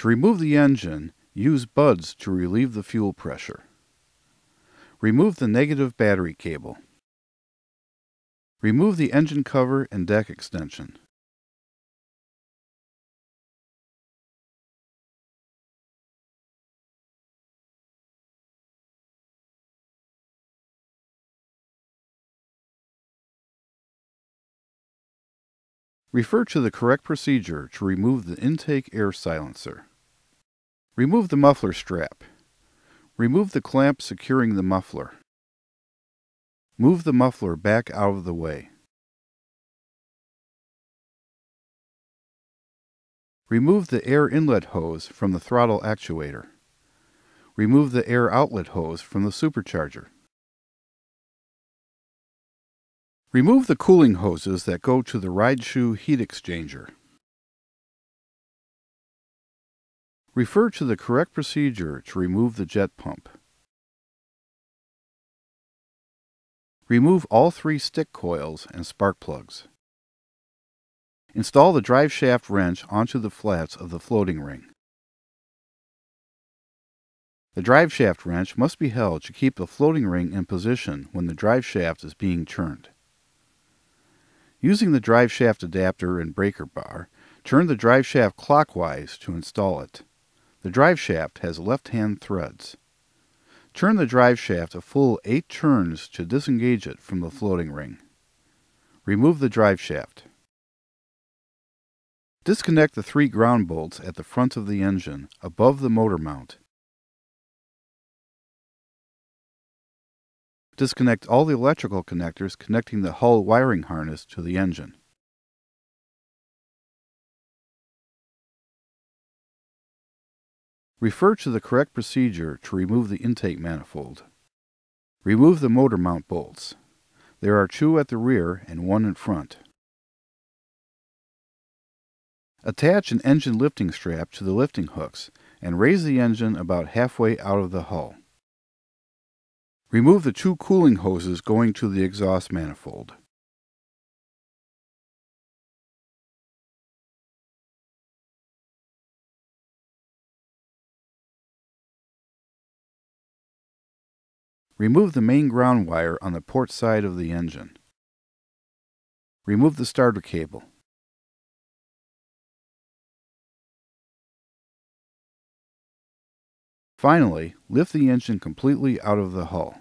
To remove the engine, use buds to relieve the fuel pressure. Remove the negative battery cable. Remove the engine cover and deck extension. Refer to the correct procedure to remove the intake air silencer. Remove the muffler strap. Remove the clamp securing the muffler. Move the muffler back out of the way. Remove the air inlet hose from the throttle actuator. Remove the air outlet hose from the supercharger. Remove the cooling hoses that go to the ride shoe heat exchanger. Refer to the correct procedure to remove the jet pump. Remove all three stick coils and spark plugs. Install the drive shaft wrench onto the flats of the floating ring. The drive shaft wrench must be held to keep the floating ring in position when the drive shaft is being turned. Using the drive shaft adapter and breaker bar, turn the drive shaft clockwise to install it. The drive shaft has left-hand threads. Turn the drive shaft a full 8 turns to disengage it from the floating ring. Remove the drive shaft. Disconnect the three ground bolts at the front of the engine, above the motor mount. Disconnect all the electrical connectors connecting the hull wiring harness to the engine. Refer to the correct procedure to remove the intake manifold. Remove the motor mount bolts. There are two at the rear and one in front. Attach an engine lifting strap to the lifting hooks and raise the engine about halfway out of the hull. Remove the two cooling hoses going to the exhaust manifold. Remove the main ground wire on the port side of the engine. Remove the starter cable. Finally, lift the engine completely out of the hull.